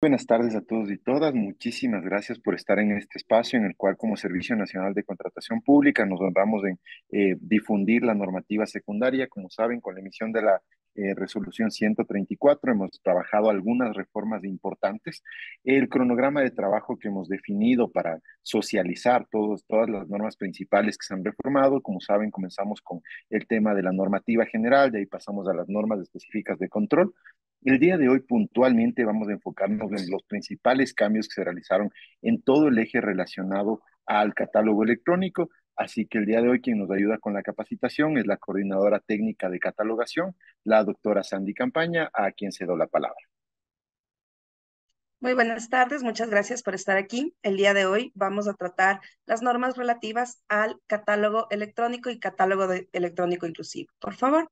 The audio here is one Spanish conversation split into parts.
Buenas tardes a todos y todas. Muchísimas gracias por estar en este espacio en el cual como Servicio Nacional de Contratación Pública nos honramos en eh, difundir la normativa secundaria. Como saben, con la emisión de la eh, resolución 134 hemos trabajado algunas reformas importantes. El cronograma de trabajo que hemos definido para socializar todos, todas las normas principales que se han reformado, como saben, comenzamos con el tema de la normativa general, de ahí pasamos a las normas específicas de control el día de hoy puntualmente vamos a enfocarnos en los principales cambios que se realizaron en todo el eje relacionado al catálogo electrónico, así que el día de hoy quien nos ayuda con la capacitación es la coordinadora técnica de catalogación, la doctora Sandy Campaña, a quien se cedo la palabra. Muy buenas tardes, muchas gracias por estar aquí. El día de hoy vamos a tratar las normas relativas al catálogo electrónico y catálogo electrónico inclusivo. Por favor,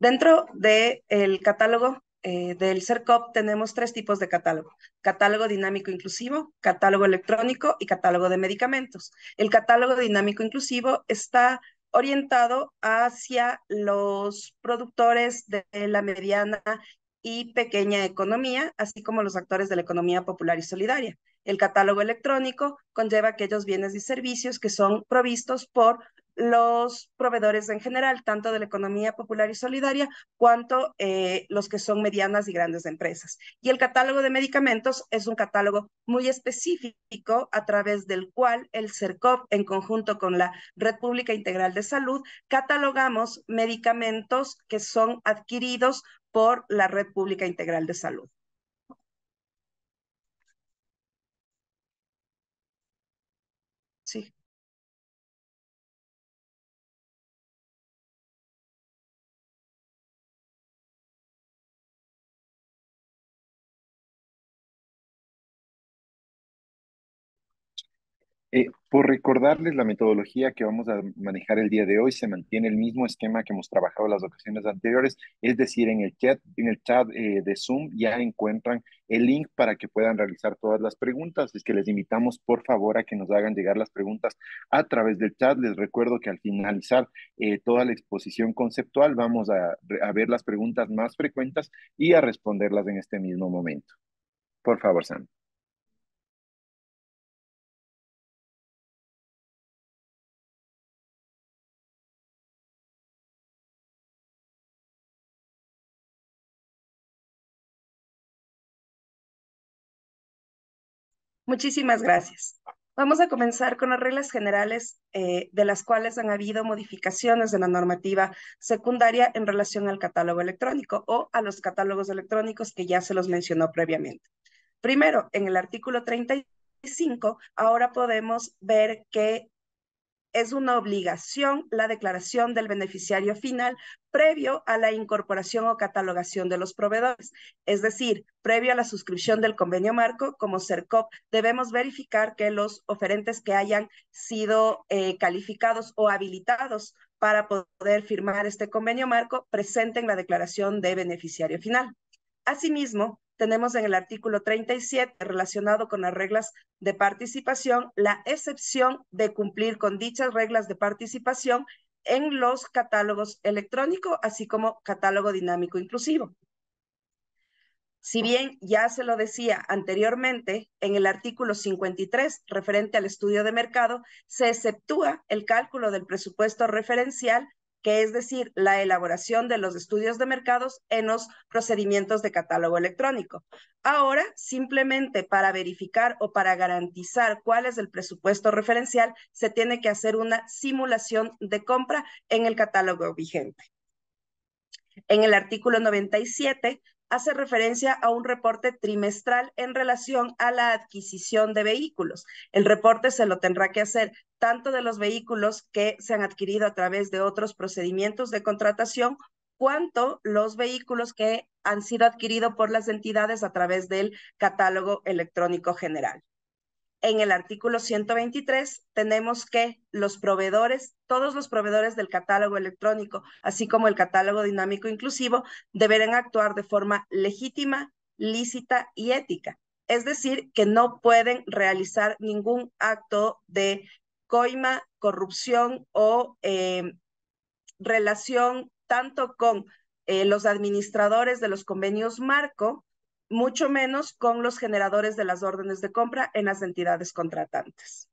Dentro del catálogo eh, del CERCOP tenemos tres tipos de catálogo. Catálogo dinámico inclusivo, catálogo electrónico y catálogo de medicamentos. El catálogo dinámico inclusivo está orientado hacia los productores de la mediana y pequeña economía, así como los actores de la economía popular y solidaria. El catálogo electrónico conlleva aquellos bienes y servicios que son provistos por los proveedores en general, tanto de la economía popular y solidaria, cuanto eh, los que son medianas y grandes empresas. Y el catálogo de medicamentos es un catálogo muy específico a través del cual el CERCOP, en conjunto con la Red Pública Integral de Salud, catalogamos medicamentos que son adquiridos por la Red Pública Integral de Salud. Eh, por recordarles la metodología que vamos a manejar el día de hoy, se mantiene el mismo esquema que hemos trabajado las ocasiones anteriores, es decir, en el chat, en el chat eh, de Zoom ya encuentran el link para que puedan realizar todas las preguntas. Es que les invitamos, por favor, a que nos hagan llegar las preguntas a través del chat. Les recuerdo que al finalizar eh, toda la exposición conceptual vamos a, a ver las preguntas más frecuentes y a responderlas en este mismo momento. Por favor, Sam. Muchísimas gracias. Vamos a comenzar con las reglas generales eh, de las cuales han habido modificaciones de la normativa secundaria en relación al catálogo electrónico o a los catálogos electrónicos que ya se los mencionó previamente. Primero, en el artículo 35, ahora podemos ver que es una obligación la declaración del beneficiario final previo a la incorporación o catalogación de los proveedores. Es decir, previo a la suscripción del convenio marco, como CERCOP, debemos verificar que los oferentes que hayan sido eh, calificados o habilitados para poder firmar este convenio marco presenten la declaración de beneficiario final. Asimismo, tenemos en el artículo 37, relacionado con las reglas de participación, la excepción de cumplir con dichas reglas de participación en los catálogos electrónicos, así como catálogo dinámico inclusivo. Si bien ya se lo decía anteriormente, en el artículo 53, referente al estudio de mercado, se exceptúa el cálculo del presupuesto referencial que es decir, la elaboración de los estudios de mercados en los procedimientos de catálogo electrónico. Ahora, simplemente para verificar o para garantizar cuál es el presupuesto referencial, se tiene que hacer una simulación de compra en el catálogo vigente. En el artículo 97 hace referencia a un reporte trimestral en relación a la adquisición de vehículos. El reporte se lo tendrá que hacer tanto de los vehículos que se han adquirido a través de otros procedimientos de contratación, cuanto los vehículos que han sido adquiridos por las entidades a través del catálogo electrónico general en el artículo 123 tenemos que los proveedores, todos los proveedores del catálogo electrónico, así como el catálogo dinámico inclusivo, deberán actuar de forma legítima, lícita y ética. Es decir, que no pueden realizar ningún acto de coima, corrupción o eh, relación tanto con eh, los administradores de los convenios marco mucho menos con los generadores de las órdenes de compra en las entidades contratantes.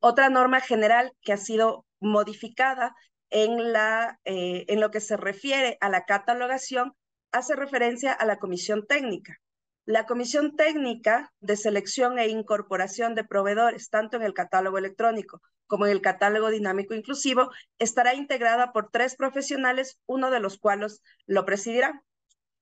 Otra norma general que ha sido modificada en, la, eh, en lo que se refiere a la catalogación hace referencia a la comisión técnica. La comisión técnica de selección e incorporación de proveedores, tanto en el catálogo electrónico como en el catálogo dinámico inclusivo, estará integrada por tres profesionales, uno de los cuales lo presidirá.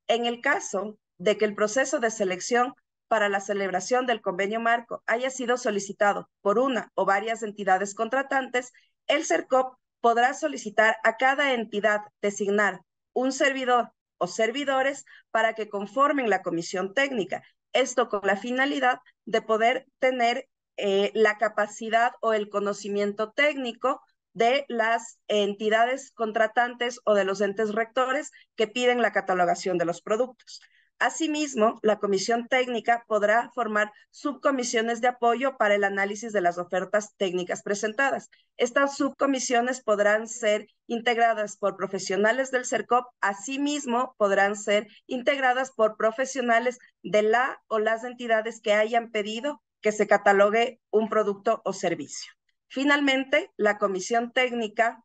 En el caso de que el proceso de selección para la celebración del convenio marco haya sido solicitado por una o varias entidades contratantes, el CERCOP podrá solicitar a cada entidad designar un servidor o servidores para que conformen la comisión técnica, esto con la finalidad de poder tener eh, la capacidad o el conocimiento técnico de las entidades contratantes o de los entes rectores que piden la catalogación de los productos. Asimismo, la comisión técnica podrá formar subcomisiones de apoyo para el análisis de las ofertas técnicas presentadas. Estas subcomisiones podrán ser integradas por profesionales del CERCOP, asimismo podrán ser integradas por profesionales de la o las entidades que hayan pedido que se catalogue un producto o servicio. Finalmente, la comisión técnica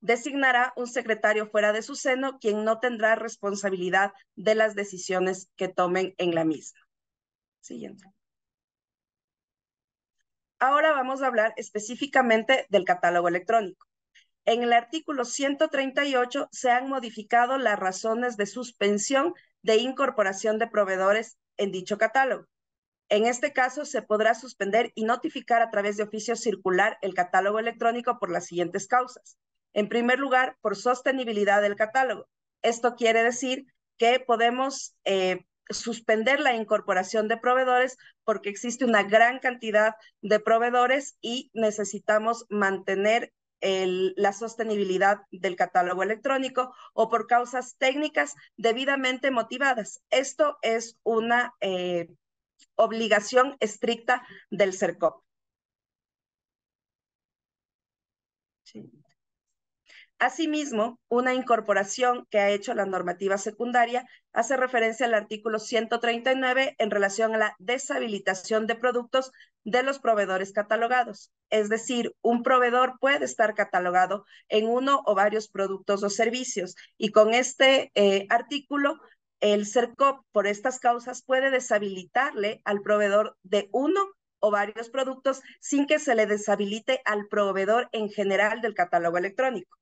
designará un secretario fuera de su seno, quien no tendrá responsabilidad de las decisiones que tomen en la misma. Siguiente. Ahora vamos a hablar específicamente del catálogo electrónico. En el artículo 138 se han modificado las razones de suspensión de incorporación de proveedores en dicho catálogo. En este caso, se podrá suspender y notificar a través de oficio circular el catálogo electrónico por las siguientes causas. En primer lugar, por sostenibilidad del catálogo. Esto quiere decir que podemos eh, suspender la incorporación de proveedores porque existe una gran cantidad de proveedores y necesitamos mantener la sostenibilidad del catálogo electrónico o por causas técnicas debidamente motivadas. Esto es una eh, obligación estricta del CERCOP. Asimismo, una incorporación que ha hecho la normativa secundaria hace referencia al artículo 139 en relación a la deshabilitación de productos de los proveedores catalogados. Es decir, un proveedor puede estar catalogado en uno o varios productos o servicios y con este eh, artículo el CERCOP por estas causas puede deshabilitarle al proveedor de uno o varios productos sin que se le deshabilite al proveedor en general del catálogo electrónico.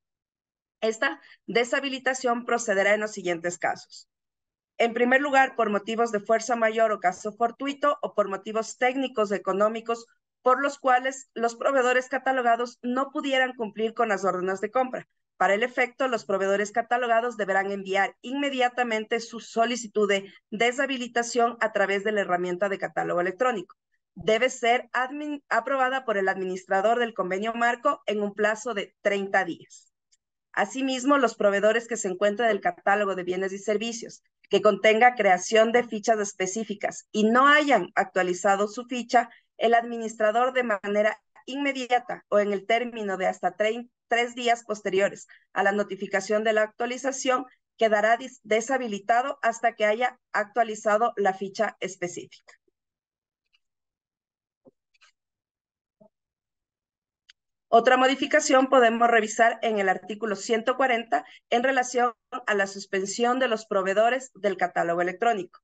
Esta deshabilitación procederá en los siguientes casos. En primer lugar, por motivos de fuerza mayor o caso fortuito o por motivos técnicos económicos por los cuales los proveedores catalogados no pudieran cumplir con las órdenes de compra, para el efecto, los proveedores catalogados deberán enviar inmediatamente su solicitud de deshabilitación a través de la herramienta de catálogo electrónico. Debe ser aprobada por el administrador del convenio marco en un plazo de 30 días. Asimismo, los proveedores que se encuentren en el catálogo de bienes y servicios que contenga creación de fichas específicas y no hayan actualizado su ficha, el administrador de manera inmediata o en el término de hasta tres días posteriores a la notificación de la actualización quedará deshabilitado hasta que haya actualizado la ficha específica. Otra modificación podemos revisar en el artículo 140 en relación a la suspensión de los proveedores del catálogo electrónico.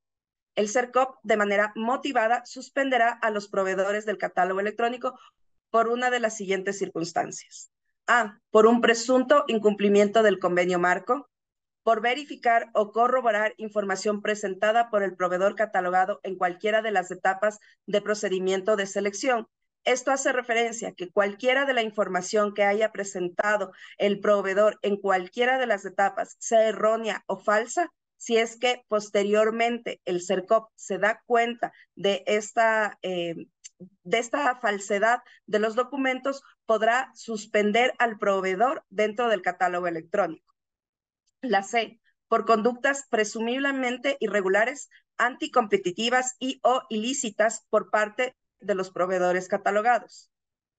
El CERCOP, de manera motivada, suspenderá a los proveedores del catálogo electrónico por una de las siguientes circunstancias. A. Por un presunto incumplimiento del convenio marco. Por verificar o corroborar información presentada por el proveedor catalogado en cualquiera de las etapas de procedimiento de selección. Esto hace referencia a que cualquiera de la información que haya presentado el proveedor en cualquiera de las etapas, sea errónea o falsa, si es que posteriormente el CERCOP se da cuenta de esta, eh, de esta falsedad de los documentos, podrá suspender al proveedor dentro del catálogo electrónico. La C, por conductas presumiblemente irregulares, anticompetitivas y o ilícitas por parte de los proveedores catalogados.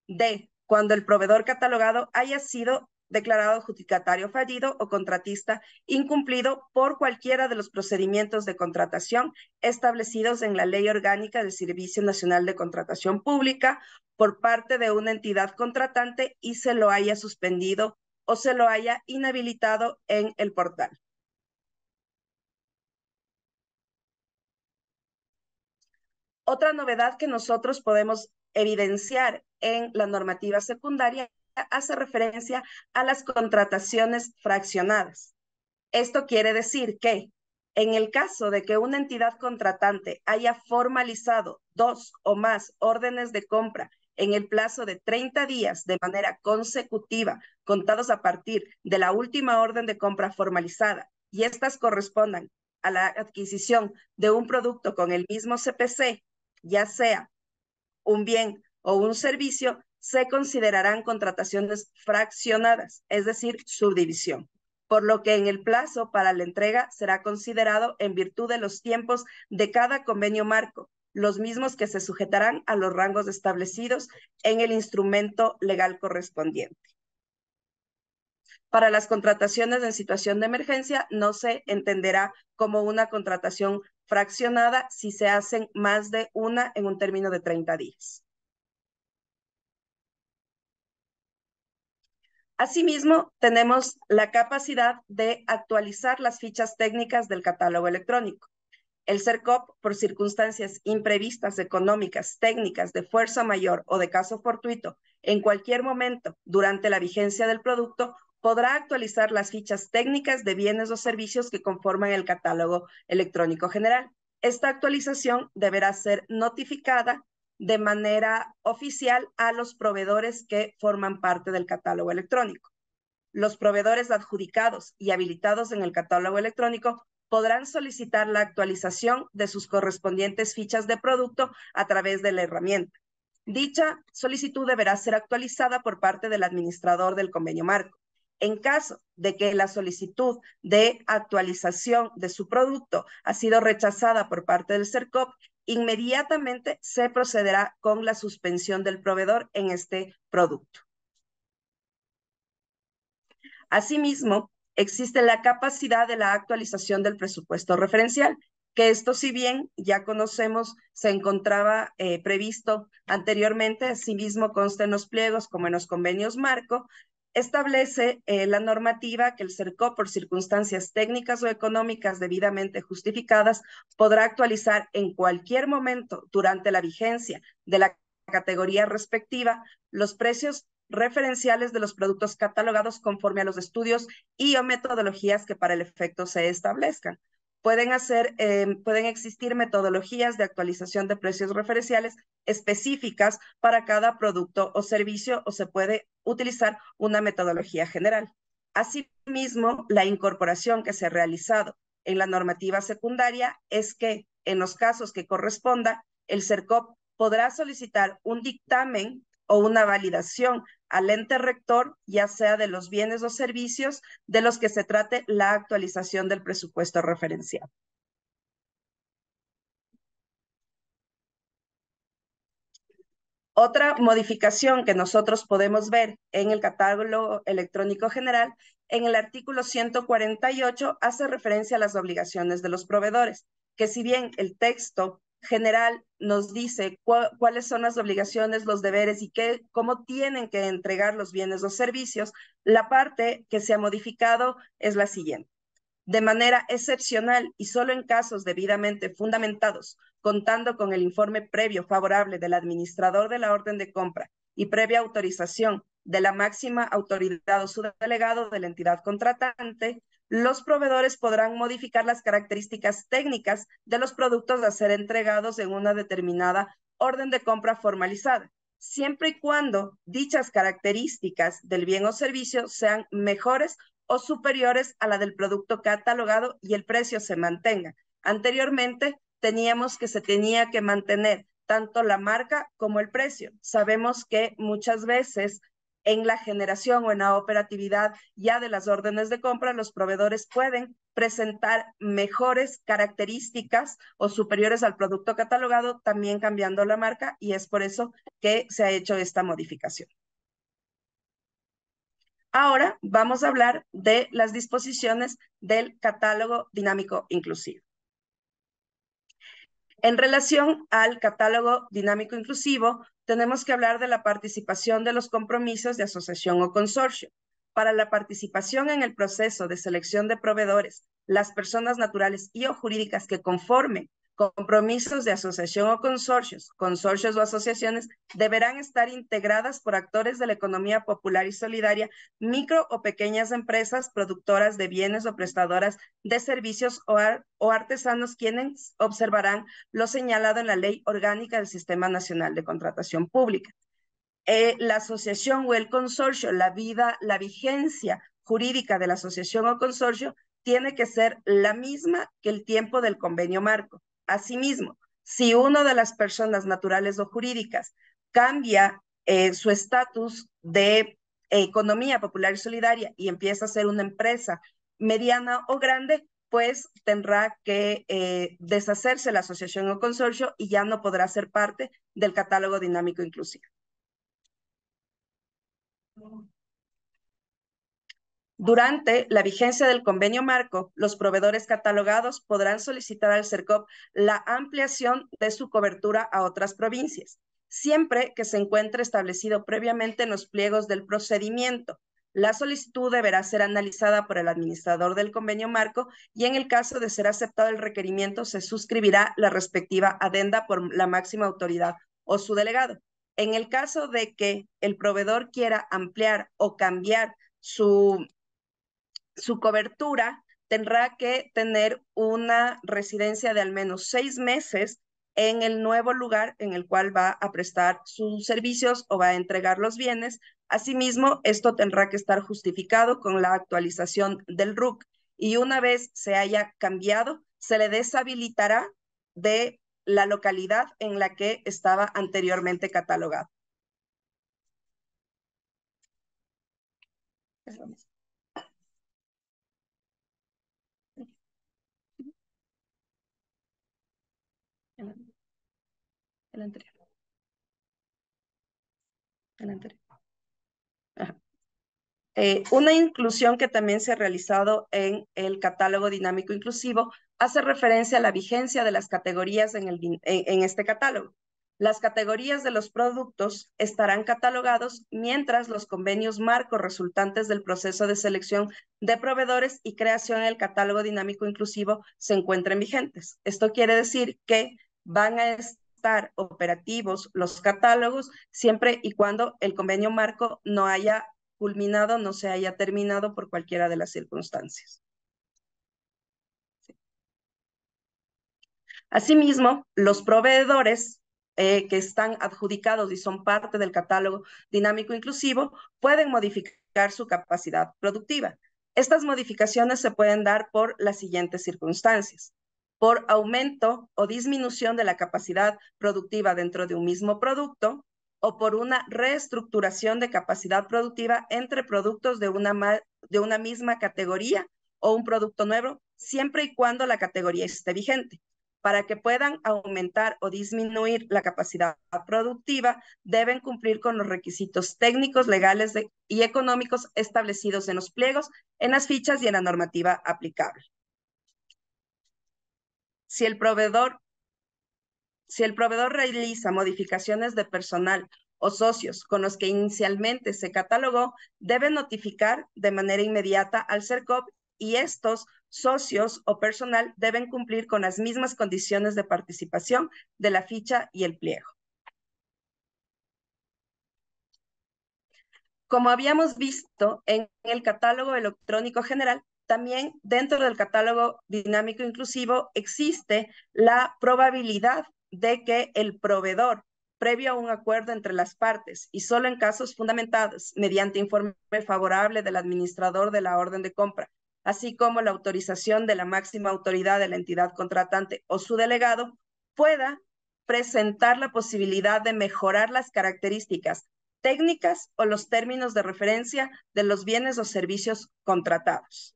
D, cuando el proveedor catalogado haya sido declarado adjudicatario fallido o contratista incumplido por cualquiera de los procedimientos de contratación establecidos en la Ley Orgánica del Servicio Nacional de Contratación Pública por parte de una entidad contratante y se lo haya suspendido o se lo haya inhabilitado en el portal. Otra novedad que nosotros podemos evidenciar en la normativa secundaria hace referencia a las contrataciones fraccionadas. Esto quiere decir que en el caso de que una entidad contratante haya formalizado dos o más órdenes de compra en el plazo de 30 días de manera consecutiva, contados a partir de la última orden de compra formalizada, y estas correspondan a la adquisición de un producto con el mismo CPC, ya sea un bien o un servicio, se considerarán contrataciones fraccionadas, es decir, subdivisión, por lo que en el plazo para la entrega será considerado en virtud de los tiempos de cada convenio marco, los mismos que se sujetarán a los rangos establecidos en el instrumento legal correspondiente. Para las contrataciones en situación de emergencia no se entenderá como una contratación fraccionada si se hacen más de una en un término de 30 días. Asimismo, tenemos la capacidad de actualizar las fichas técnicas del catálogo electrónico. El CERCOP, por circunstancias imprevistas, económicas, técnicas, de fuerza mayor o de caso fortuito, en cualquier momento durante la vigencia del producto, podrá actualizar las fichas técnicas de bienes o servicios que conforman el catálogo electrónico general. Esta actualización deberá ser notificada de manera oficial a los proveedores que forman parte del catálogo electrónico. Los proveedores adjudicados y habilitados en el catálogo electrónico podrán solicitar la actualización de sus correspondientes fichas de producto a través de la herramienta. Dicha solicitud deberá ser actualizada por parte del administrador del convenio marco. En caso de que la solicitud de actualización de su producto ha sido rechazada por parte del CERCOP, inmediatamente se procederá con la suspensión del proveedor en este producto. Asimismo, existe la capacidad de la actualización del presupuesto referencial, que esto si bien ya conocemos, se encontraba eh, previsto anteriormente, asimismo consta en los pliegos como en los convenios marco, establece eh, la normativa que el CERCO, por circunstancias técnicas o económicas debidamente justificadas, podrá actualizar en cualquier momento durante la vigencia de la categoría respectiva los precios referenciales de los productos catalogados conforme a los estudios y o metodologías que para el efecto se establezcan pueden, hacer, eh, pueden existir metodologías de actualización de precios referenciales específicas para cada producto o servicio o se puede utilizar una metodología general. Asimismo, la incorporación que se ha realizado en la normativa secundaria es que en los casos que corresponda, el CERCOP podrá solicitar un dictamen o una validación al ente rector, ya sea de los bienes o servicios de los que se trate la actualización del presupuesto referencial. Otra modificación que nosotros podemos ver en el catálogo electrónico general, en el artículo 148, hace referencia a las obligaciones de los proveedores, que si bien el texto general nos dice cuáles son las obligaciones, los deberes y qué, cómo tienen que entregar los bienes o servicios, la parte que se ha modificado es la siguiente. De manera excepcional y solo en casos debidamente fundamentados, contando con el informe previo favorable del administrador de la orden de compra y previa autorización de la máxima autoridad o su delegado de la entidad contratante, los proveedores podrán modificar las características técnicas de los productos a ser entregados en una determinada orden de compra formalizada, siempre y cuando dichas características del bien o servicio sean mejores o superiores a la del producto catalogado y el precio se mantenga. Anteriormente teníamos que se tenía que mantener tanto la marca como el precio. Sabemos que muchas veces en la generación o en la operatividad ya de las órdenes de compra, los proveedores pueden presentar mejores características o superiores al producto catalogado, también cambiando la marca, y es por eso que se ha hecho esta modificación. Ahora vamos a hablar de las disposiciones del catálogo dinámico inclusivo. En relación al catálogo dinámico inclusivo, tenemos que hablar de la participación de los compromisos de asociación o consorcio. Para la participación en el proceso de selección de proveedores, las personas naturales y o jurídicas que conformen Compromisos de asociación o consorcios, consorcios o asociaciones deberán estar integradas por actores de la economía popular y solidaria, micro o pequeñas empresas productoras de bienes o prestadoras de servicios o, artesanos quienes observarán lo señalado en la Ley Orgánica del Sistema Nacional de Contratación Pública. Eh, la asociación o el consorcio, la vida, la vigencia jurídica de la asociación o consorcio tiene que ser la misma que el tiempo del convenio marco. Asimismo, si una de las personas naturales o jurídicas cambia eh, su estatus de economía popular y solidaria y empieza a ser una empresa mediana o grande, pues tendrá que eh, deshacerse la asociación o consorcio y ya no podrá ser parte del catálogo dinámico inclusivo. Durante la vigencia del convenio marco, los proveedores catalogados podrán solicitar al CERCOP la ampliación de su cobertura a otras provincias, siempre que se encuentre establecido previamente en los pliegos del procedimiento. La solicitud deberá ser analizada por el administrador del convenio marco y en el caso de ser aceptado el requerimiento, se suscribirá la respectiva adenda por la máxima autoridad o su delegado. En el caso de que el proveedor quiera ampliar o cambiar su su cobertura tendrá que tener una residencia de al menos seis meses en el nuevo lugar en el cual va a prestar sus servicios o va a entregar los bienes. Asimismo, esto tendrá que estar justificado con la actualización del RUC y una vez se haya cambiado, se le deshabilitará de la localidad en la que estaba anteriormente catalogado. mismo. anterior. Eh, una inclusión que también se ha realizado en el catálogo dinámico inclusivo hace referencia a la vigencia de las categorías en, el, en, este catálogo. Las categorías de los productos estarán catalogados mientras los convenios marco resultantes del proceso de selección de proveedores y creación del catálogo dinámico inclusivo se encuentren vigentes. Esto quiere decir que van a, operativos los catálogos siempre y cuando el convenio marco no haya culminado, no se haya terminado por cualquiera de las circunstancias. Asimismo, los proveedores eh, que están adjudicados y son parte del catálogo dinámico inclusivo pueden modificar su capacidad productiva. Estas modificaciones se pueden dar por las siguientes circunstancias por aumento o disminución de la capacidad productiva dentro de un mismo producto o por una reestructuración de capacidad productiva entre productos de una, de una misma categoría o un producto nuevo, siempre y cuando la categoría esté vigente. Para que puedan aumentar o disminuir la capacidad productiva, deben cumplir con los requisitos técnicos, legales y económicos establecidos en los pliegos, en las fichas y en la normativa aplicable. Si el proveedor, realiza modificaciones de personal o socios con los que inicialmente se catalogó, debe notificar de manera inmediata al CERCOP y estos socios o personal deben cumplir con las mismas condiciones de participación de la ficha y el pliego. Como habíamos visto en el catálogo electrónico general, también dentro del catálogo dinámico inclusivo existe la probabilidad de que el proveedor, previo a un acuerdo entre las partes y solo en casos fundamentados mediante informe favorable del administrador de la orden de compra, así como la autorización de la máxima autoridad de la entidad contratante o su delegado, pueda presentar la posibilidad de mejorar las características técnicas o los términos de referencia de los bienes o servicios contratados.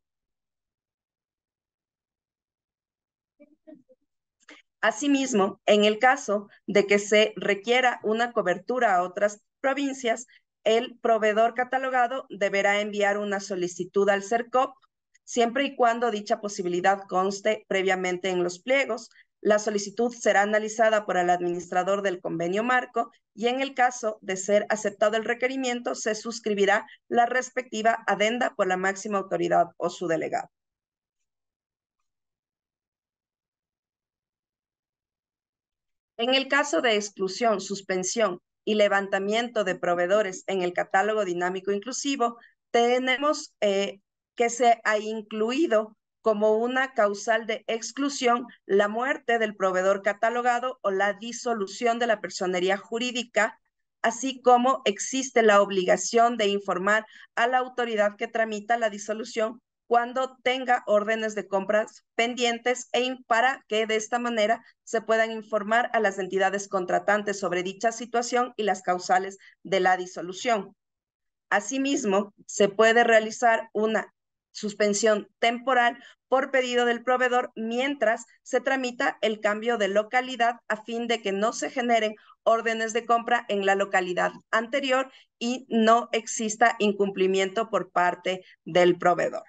Asimismo, en el caso de que se requiera una cobertura a otras provincias, el proveedor catalogado deberá enviar una solicitud al CERCOP siempre y cuando dicha posibilidad conste previamente en los pliegos. La solicitud será analizada por el administrador del convenio marco y en el caso de ser aceptado el requerimiento, se suscribirá la respectiva adenda por la máxima autoridad o su delegado. En el caso de exclusión, suspensión y levantamiento de proveedores en el catálogo dinámico inclusivo, tenemos eh, que se ha incluido como una causal de exclusión la muerte del proveedor catalogado o la disolución de la personería jurídica, así como existe la obligación de informar a la autoridad que tramita la disolución cuando tenga órdenes de compras pendientes e para que de esta manera se puedan informar a las entidades contratantes sobre dicha situación y las causales de la disolución. Asimismo, se puede realizar una suspensión temporal por pedido del proveedor mientras se tramita el cambio de localidad a fin de que no se generen órdenes de compra en la localidad anterior y no exista incumplimiento por parte del proveedor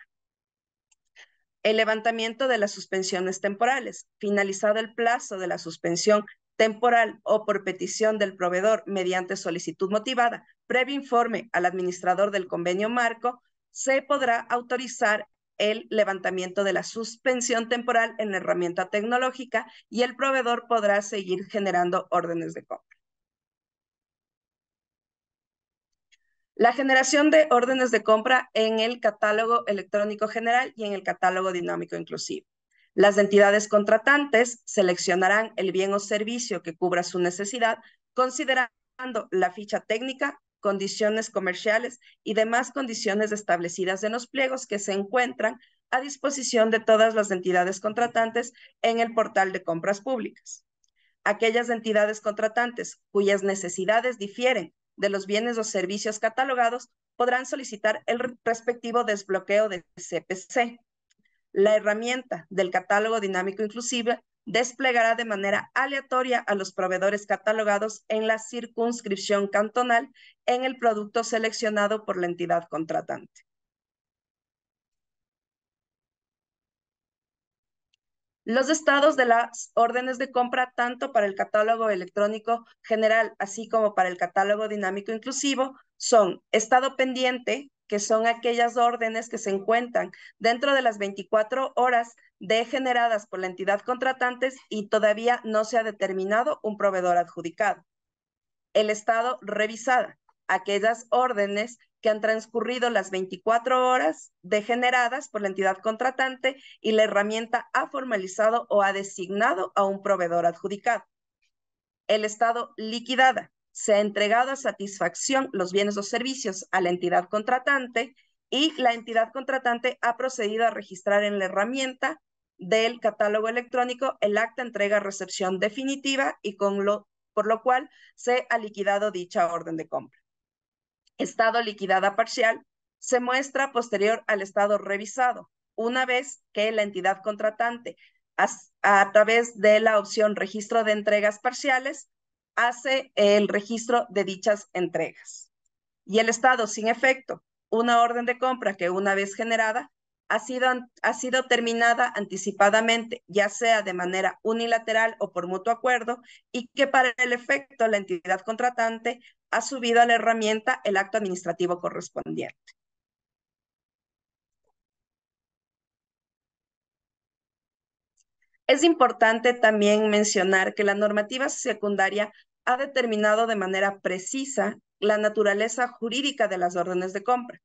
el levantamiento de las suspensiones temporales. Finalizado el plazo de la suspensión temporal o por petición del proveedor mediante solicitud motivada, previo informe al administrador del convenio marco, se podrá autorizar el levantamiento de la suspensión temporal en la herramienta tecnológica y el proveedor podrá seguir generando órdenes de compra. La generación de órdenes de compra en el catálogo electrónico general y en el catálogo dinámico inclusivo. Las entidades contratantes seleccionarán el bien o servicio que cubra su necesidad, considerando la ficha técnica, condiciones comerciales y demás condiciones establecidas en los pliegos que se encuentran a disposición de todas las entidades contratantes en el portal de compras públicas. Aquellas entidades contratantes cuyas necesidades difieren de los bienes o servicios catalogados podrán solicitar el respectivo desbloqueo de CPC. La herramienta del catálogo dinámico inclusive desplegará de manera aleatoria a los proveedores catalogados en la circunscripción cantonal en el producto seleccionado por la entidad contratante. los estados de las órdenes de compra tanto para el catálogo electrónico general, así como para el catálogo dinámico inclusivo, son estado pendiente, que son aquellas órdenes que se encuentran dentro de las 24 horas degeneradas por la entidad contratante y todavía no se ha determinado un proveedor adjudicado. El estado revisada, aquellas órdenes que han transcurrido las 24 horas degeneradas por la entidad contratante y la herramienta ha formalizado o ha designado a un proveedor adjudicado. El Estado liquidada. Se ha entregado a satisfacción los bienes o servicios a la entidad contratante y la entidad contratante ha procedido a registrar en la herramienta del catálogo electrónico el acta entrega-recepción definitiva y con lo, por lo cual se ha liquidado dicha orden de compra estado liquidada parcial se muestra posterior al estado revisado, una vez que la entidad contratante, a, través de la opción registro de entregas parciales, hace el registro de dichas entregas. Y el estado sin efecto, una orden de compra que una vez generada ha sido, ha sido terminada anticipadamente, ya sea de manera unilateral o por mutuo acuerdo, y que para el efecto la entidad contratante ha subido a la herramienta el acto administrativo correspondiente. Es importante también mencionar que la normativa secundaria ha determinado de manera precisa la naturaleza jurídica de las órdenes de compra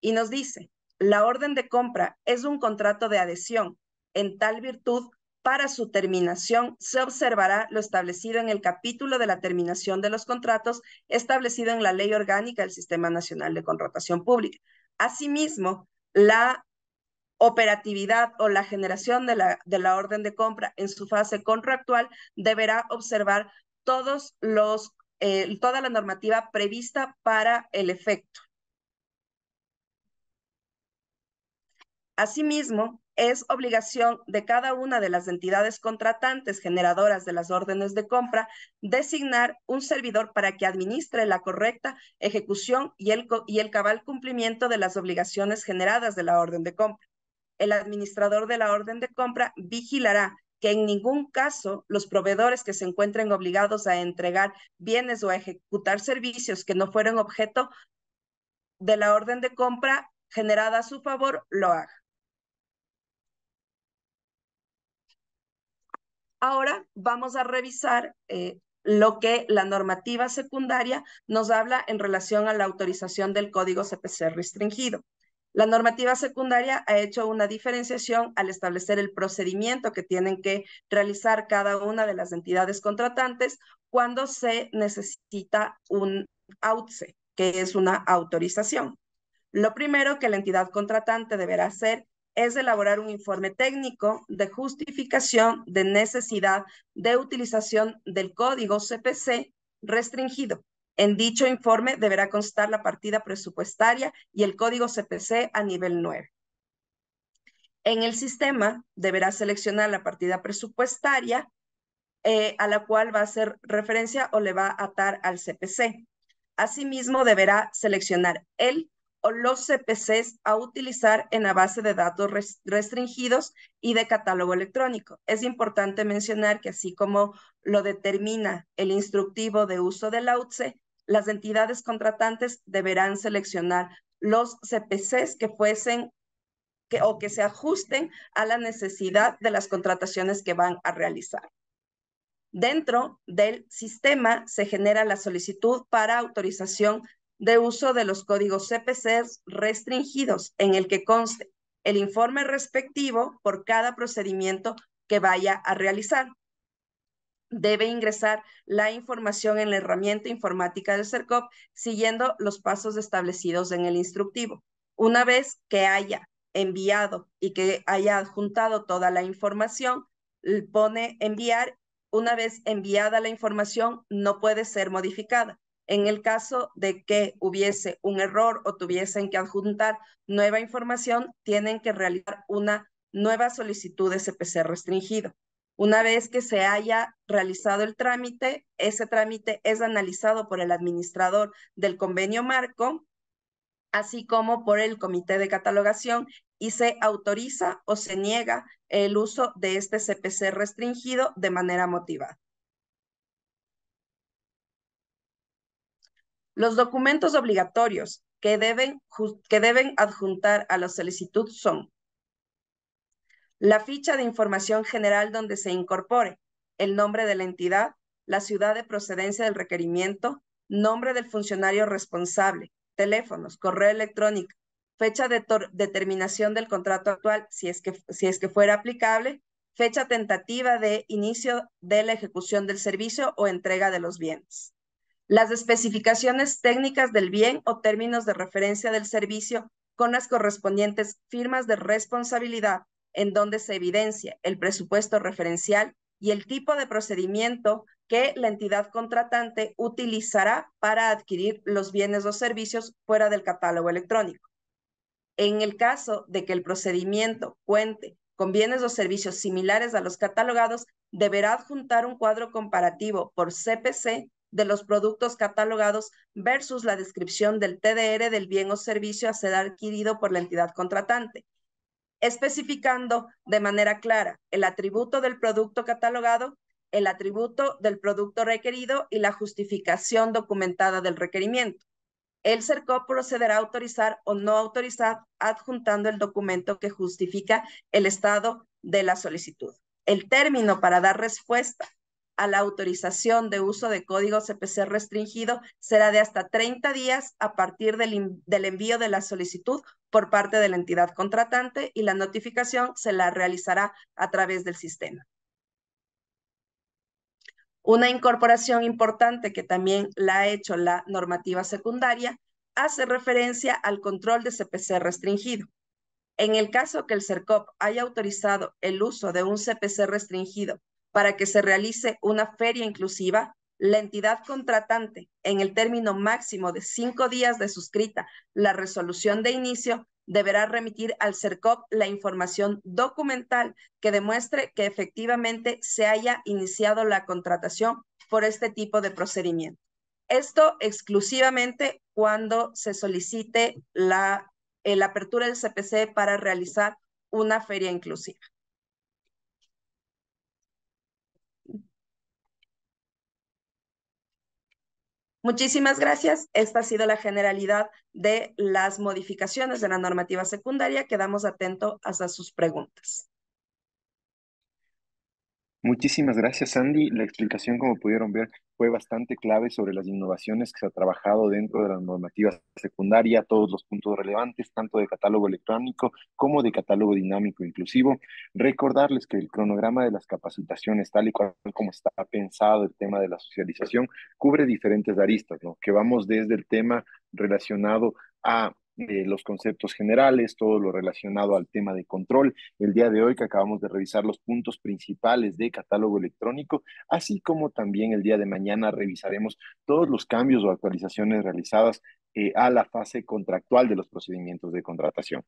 y nos dice, la orden de compra es un contrato de adhesión en tal virtud para su terminación, se observará lo establecido en el capítulo de la terminación de los contratos establecido en la Ley Orgánica del Sistema Nacional de Contratación Pública. Asimismo, la operatividad o la generación de la, orden de compra en su fase contractual deberá observar todos los, eh, toda la normativa prevista para el efecto. Asimismo, es obligación de cada una de las entidades contratantes generadoras de las órdenes de compra designar un servidor para que administre la correcta ejecución y el, y el cabal cumplimiento de las obligaciones generadas de la orden de compra. El administrador de la orden de compra vigilará que en ningún caso los proveedores que se encuentren obligados a entregar bienes o a ejecutar servicios que no fueron objeto de la orden de compra generada a su favor lo hagan. Ahora vamos a revisar eh, lo que la normativa secundaria nos habla en relación a la autorización del código CPC restringido. La normativa secundaria ha hecho una diferenciación al establecer el procedimiento que tienen que realizar cada una de las entidades contratantes cuando se necesita un AUTSE, que es una autorización. Lo primero que la entidad contratante deberá hacer es elaborar un informe técnico de justificación de necesidad de utilización del código CPC restringido. En dicho informe deberá constar la partida presupuestaria y el código CPC a nivel 9. En el sistema deberá seleccionar la partida presupuestaria eh, a la cual va a hacer referencia o le va a atar al CPC. Asimismo, deberá seleccionar el o los CPCs a utilizar en la base de datos restringidos y de catálogo electrónico. Es importante mencionar que así como lo determina el instructivo de uso del AUTSE, las entidades contratantes deberán seleccionar los CPCs que fuesen o que se ajusten a la necesidad de las contrataciones que van a realizar. Dentro del sistema se genera la solicitud para autorización de uso de los códigos CPC restringidos en el que conste el informe respectivo por cada procedimiento que vaya a realizar. Debe ingresar la información en la herramienta informática del CERCOP siguiendo los pasos establecidos en el instructivo. Una vez que haya enviado y que haya adjuntado toda la información, pone enviar. Una vez enviada la información, no puede ser modificada en el caso de que hubiese un error o tuviesen que adjuntar nueva información, tienen que realizar una nueva solicitud de CPC restringido. Una vez que se haya realizado el trámite, ese trámite es analizado por el administrador del convenio marco, así como por el comité de catalogación y se autoriza o se niega el uso de este CPC restringido de manera motivada. Los documentos obligatorios que deben, que deben adjuntar a la solicitud son la ficha de información general donde se incorpore el nombre de la entidad, la ciudad de procedencia del requerimiento, nombre del funcionario responsable, teléfonos, correo electrónico, fecha de, determinación del contrato actual, si es, que, si es que fuera aplicable, fecha tentativa de inicio de la ejecución del servicio o entrega de los bienes las especificaciones técnicas del bien o términos de referencia del servicio con las correspondientes firmas de responsabilidad en donde se evidencia el presupuesto referencial y el tipo de procedimiento que la entidad contratante utilizará para adquirir los bienes o servicios fuera del catálogo electrónico. En el caso de que el procedimiento cuente con bienes o servicios similares a los catalogados, deberá adjuntar un cuadro comparativo por CPC de los productos catalogados versus la descripción del TDR del bien o servicio a ser adquirido por la entidad contratante, especificando de manera clara el atributo del producto catalogado, el atributo del producto requerido y la justificación documentada del requerimiento. El CERCOP procederá a autorizar o no autorizar adjuntando el documento que justifica el estado de la solicitud. El término para dar respuesta a la autorización de uso de código CPC restringido será de hasta 30 días a partir del, envío de la solicitud por parte de la entidad contratante y la notificación se la realizará a través del sistema. Una incorporación importante que también la ha hecho la normativa secundaria hace referencia al control de CPC restringido. En el caso que el CERCOP haya autorizado el uso de un CPC restringido para que se realice una feria inclusiva, la entidad contratante, en el término máximo de cinco días de suscrita la resolución de inicio, deberá remitir al CERCOP la información documental que demuestre que efectivamente se haya iniciado la contratación por este tipo de procedimiento. Esto exclusivamente cuando se solicite la, eh, la apertura del CPC para realizar una feria inclusiva. Muchísimas gracias. Esta ha sido la generalidad de las modificaciones de la normativa secundaria. Quedamos atentos hasta sus preguntas. Muchísimas gracias, Sandy. La explicación, como pudieron ver, fue bastante clave sobre las innovaciones que se ha trabajado dentro de la normativa secundaria, todos los puntos relevantes, tanto de catálogo electrónico como de catálogo dinámico inclusivo. Recordarles que el cronograma de las capacitaciones, tal y cual como está pensado el tema de la socialización, cubre diferentes aristas, ¿no? Que vamos desde el tema relacionado a los conceptos generales, todo lo relacionado al tema de control. El día de hoy que acabamos de revisar los puntos principales de catálogo electrónico, así como también el día de mañana revisaremos todos los cambios o actualizaciones realizadas eh, a la fase contractual de los procedimientos de contratación.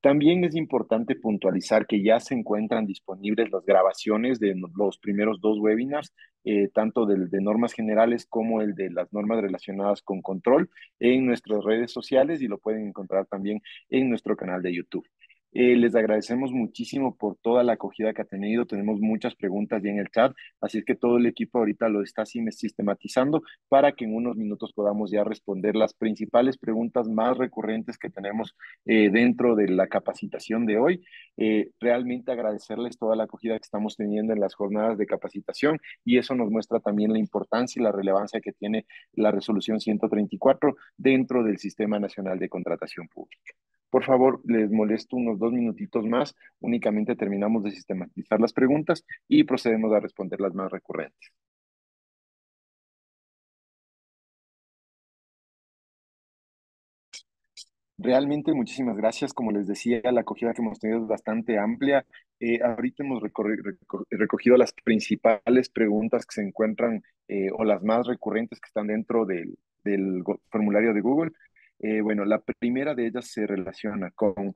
También es importante puntualizar que ya se encuentran disponibles las grabaciones de los primeros dos webinars, eh, tanto del de normas generales como el de las normas relacionadas con control, en nuestras redes sociales y lo pueden encontrar también en nuestro canal de YouTube. Eh, les agradecemos muchísimo por toda la acogida que ha tenido. Tenemos muchas preguntas ya en el chat, así es que todo el equipo ahorita lo está sistematizando para que en unos minutos podamos ya responder las principales preguntas más recurrentes que tenemos eh, dentro de la capacitación de hoy. Eh, realmente agradecerles toda la acogida que estamos teniendo en las jornadas de capacitación y eso nos muestra también la importancia y la relevancia que tiene la resolución 134 dentro del Sistema Nacional de Contratación Pública. Por favor, les molesto unos dos minutitos más. Únicamente terminamos de sistematizar las preguntas y procedemos a responder las más recurrentes. Realmente muchísimas gracias. Como les decía, la acogida que hemos tenido es bastante amplia. Eh, ahorita hemos recogido las principales preguntas que se encuentran eh, o las más recurrentes que están dentro del formulario de Google. Eh, bueno, la primera de ellas se relaciona con,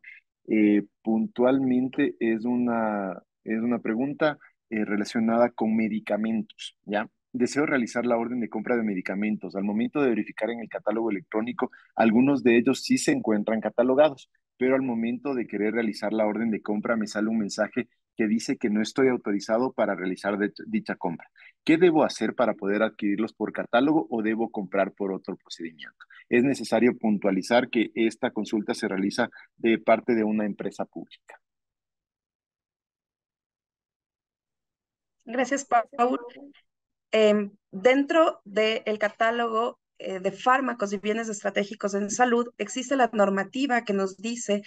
eh, puntualmente es una, es una pregunta eh, relacionada con medicamentos, ¿ya? Deseo realizar la orden de compra de medicamentos. Al momento de verificar en el catálogo electrónico, algunos de ellos sí se encuentran catalogados, pero al momento de querer realizar la orden de compra me sale un mensaje que dice que no estoy autorizado para realizar dicha compra. ¿Qué debo hacer para poder adquirirlos por catálogo o debo comprar por otro procedimiento? Es necesario puntualizar que esta consulta se realiza de parte de una empresa pública. Gracias, Paul. Em, dentro del catálogo eh, de fármacos y bienes estratégicos en salud, existe la normativa que nos dice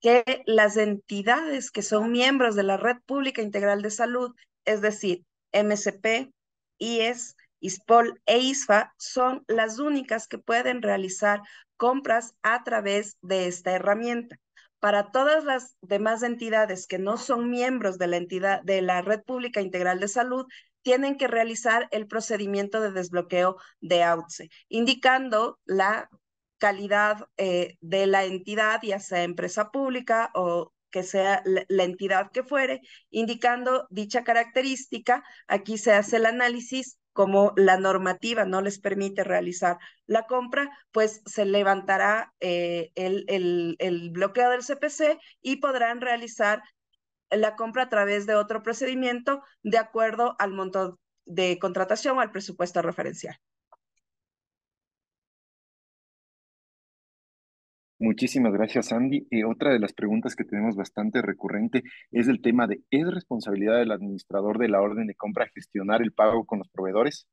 que las entidades que son miembros de la Red Pública Integral de Salud, es decir, MSP, IES, ISPOL e ISFA, e son las únicas que pueden realizar compras a través de esta herramienta. Para todas las demás entidades que no son miembros de la entidad de la Red Pública Integral de Salud, tienen que realizar el procedimiento de desbloqueo de AUTSE, indicando la calidad eh, de la entidad, ya sea empresa pública o que sea la entidad que fuere, indicando dicha característica. Aquí se hace el análisis como la normativa no les permite realizar la compra, pues se levantará eh, el, el, bloqueo del CPC y podrán realizar la compra a través de otro procedimiento de acuerdo al monto de contratación o al presupuesto referencial. Muchísimas gracias, Andy. Eh, otra de las preguntas que tenemos bastante recurrente es el tema de, ¿es responsabilidad del administrador de la orden de compra gestionar el pago con los proveedores?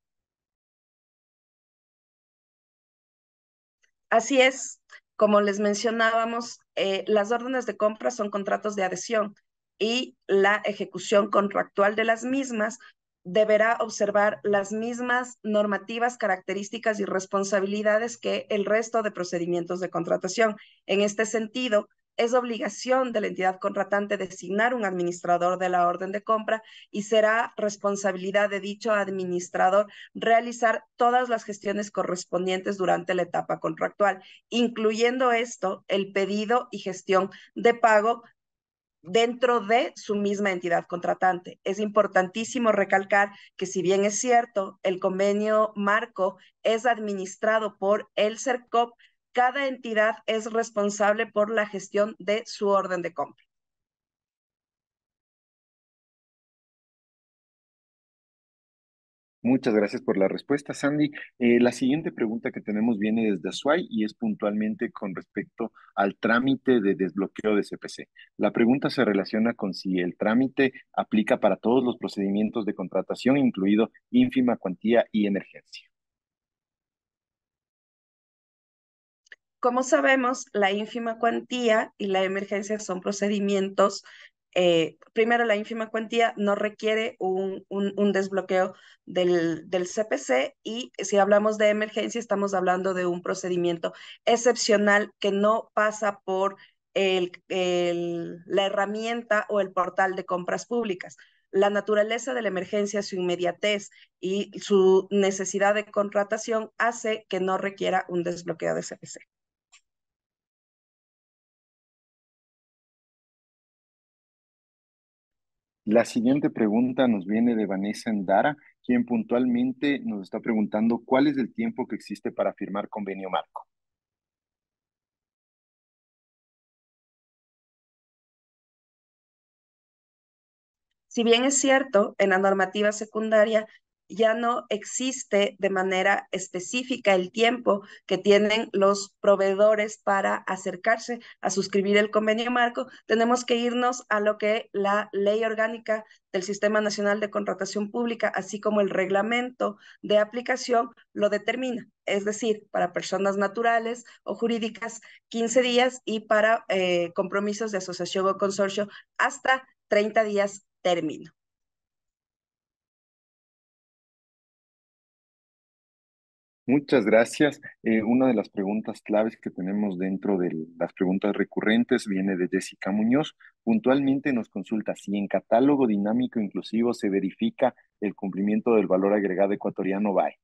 Así es. Como les mencionábamos, eh, las órdenes de compra son contratos de adhesión y la ejecución contractual de las mismas deberá observar las mismas normativas, características y responsabilidades que el resto de procedimientos de contratación. En este sentido, es obligación de la entidad contratante designar un administrador de la orden de compra y será responsabilidad de dicho administrador realizar todas las gestiones correspondientes durante la etapa contractual, incluyendo esto el pedido y gestión de pago dentro de su misma entidad contratante. Es importantísimo recalcar que si bien es cierto, el convenio marco es administrado por el CERCOP, cada entidad es responsable por la gestión de su orden de compra. Muchas gracias por la respuesta, Sandy. Eh, la siguiente pregunta que tenemos viene desde ASUAI y es puntualmente con respecto al trámite de desbloqueo de CPC. La pregunta se relaciona con si el trámite aplica para todos los procedimientos de contratación, incluido ínfima cuantía y emergencia. Como sabemos, la ínfima cuantía y la emergencia son procedimientos eh, primero, la ínfima cuantía no requiere un, un, un desbloqueo del, del, CPC y si hablamos de emergencia, estamos hablando de un procedimiento excepcional que no pasa por el, el, la herramienta o el portal de compras públicas. La naturaleza de la emergencia, su inmediatez y su necesidad de contratación hace que no requiera un desbloqueo de CPC. La siguiente pregunta nos viene de Vanessa Endara, quien puntualmente nos está preguntando cuál es el tiempo que existe para firmar convenio marco. Si bien es cierto, en la normativa secundaria ya no existe de manera específica el tiempo que tienen los proveedores para acercarse a suscribir el convenio marco, tenemos que irnos a lo que la ley orgánica del Sistema Nacional de Contratación Pública, así como el reglamento de aplicación, lo determina. Es decir, para personas naturales o jurídicas, 15 días y para eh, compromisos de asociación o consorcio, hasta 30 días término. Muchas gracias. Eh, una de las preguntas claves que tenemos dentro de las preguntas recurrentes viene de Jessica Muñoz. Puntualmente nos consulta si en catálogo dinámico inclusivo se verifica el cumplimiento del valor agregado ecuatoriano BAE.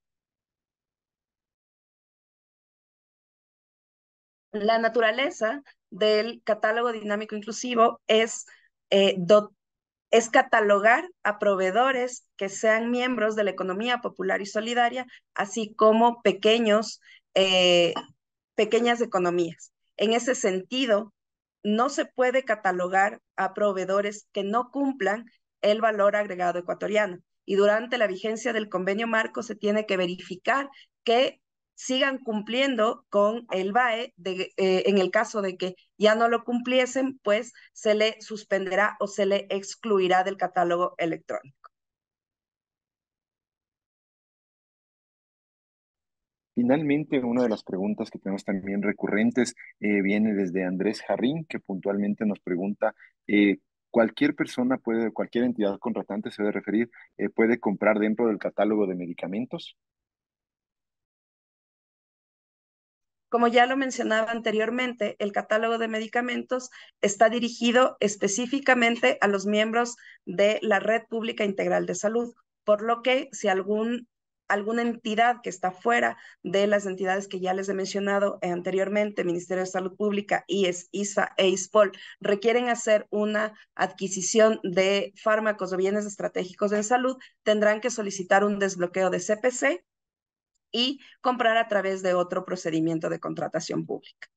La naturaleza del catálogo dinámico inclusivo es eh, es catalogar a proveedores que sean miembros de la economía popular y solidaria, así como pequeños, eh, pequeñas economías. En ese sentido, no se puede catalogar a proveedores que no cumplan el valor agregado ecuatoriano. Y durante la vigencia del convenio marco se tiene que verificar que sigan cumpliendo con el BAE, eh, en el caso de que ya no lo cumpliesen, pues se le suspenderá o se le excluirá del catálogo electrónico. Finalmente, una de las preguntas que tenemos también recurrentes eh, viene desde Andrés Jarrín, que puntualmente nos pregunta, eh, ¿cualquier persona puede, cualquier entidad contratante se debe referir, puede comprar dentro del catálogo de medicamentos? Como ya lo mencionaba anteriormente, el catálogo de medicamentos está dirigido específicamente a los miembros de la Red Pública Integral de Salud, por lo que si algún alguna entidad que está fuera de las entidades que ya les he mencionado anteriormente, Ministerio de Salud Pública, es ISA e ISPOL, requieren hacer una adquisición de fármacos o bienes estratégicos de salud, tendrán que solicitar un desbloqueo de CPC y comprar a través de otro procedimiento de contratación pública.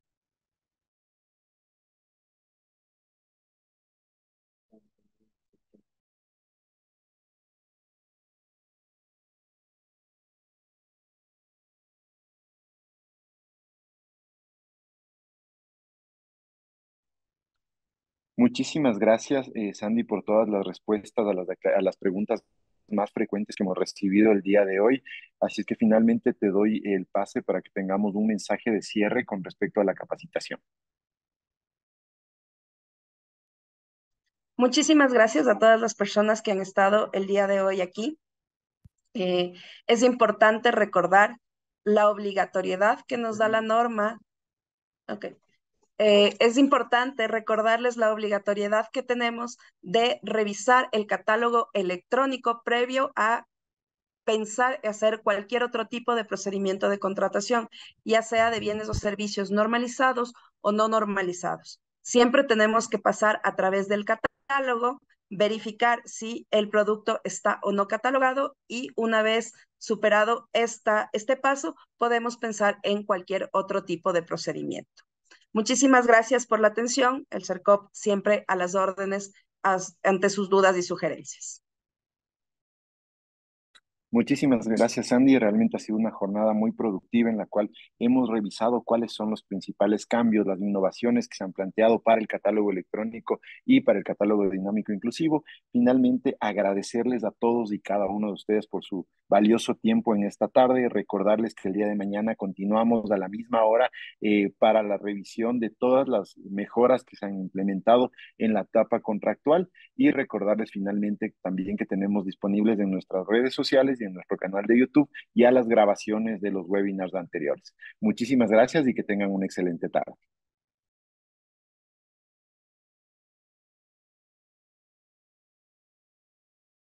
Muchísimas gracias, eh, Sandy, por todas las respuestas a las preguntas más frecuentes que hemos recibido el día de hoy. Así es que finalmente te doy el pase para que tengamos un mensaje de cierre con respecto a la capacitación. Muchísimas gracias a todas las personas que han estado el día de hoy aquí. Eh, es importante recordar la obligatoriedad que nos da la norma. Okay. Eh, es importante recordarles la obligatoriedad que tenemos de revisar el catálogo electrónico previo a pensar hacer cualquier otro tipo de procedimiento de contratación, ya sea de bienes o servicios normalizados o no normalizados. Siempre tenemos que pasar a través del catálogo, verificar si el producto está o no catalogado y una vez superado esta, este paso, podemos pensar en cualquier otro tipo de procedimiento. Muchísimas gracias por la atención. El CERCOP siempre a las órdenes ante sus dudas y sugerencias. Muchísimas gracias, Sandy, Realmente ha sido una jornada muy productiva en la cual hemos revisado cuáles son los principales cambios, las innovaciones que se han planteado para el catálogo electrónico y para el catálogo dinámico inclusivo. Finalmente, agradecerles a todos y cada uno de ustedes por su valioso tiempo en esta tarde. Recordarles que el día de mañana continuamos a la misma hora eh, para la revisión de todas las mejoras que se han implementado en la etapa contractual y recordarles finalmente también que tenemos disponibles en nuestras redes sociales y en nuestro canal de YouTube y a las grabaciones de los webinars anteriores. Muchísimas gracias y que tengan una excelente tarde.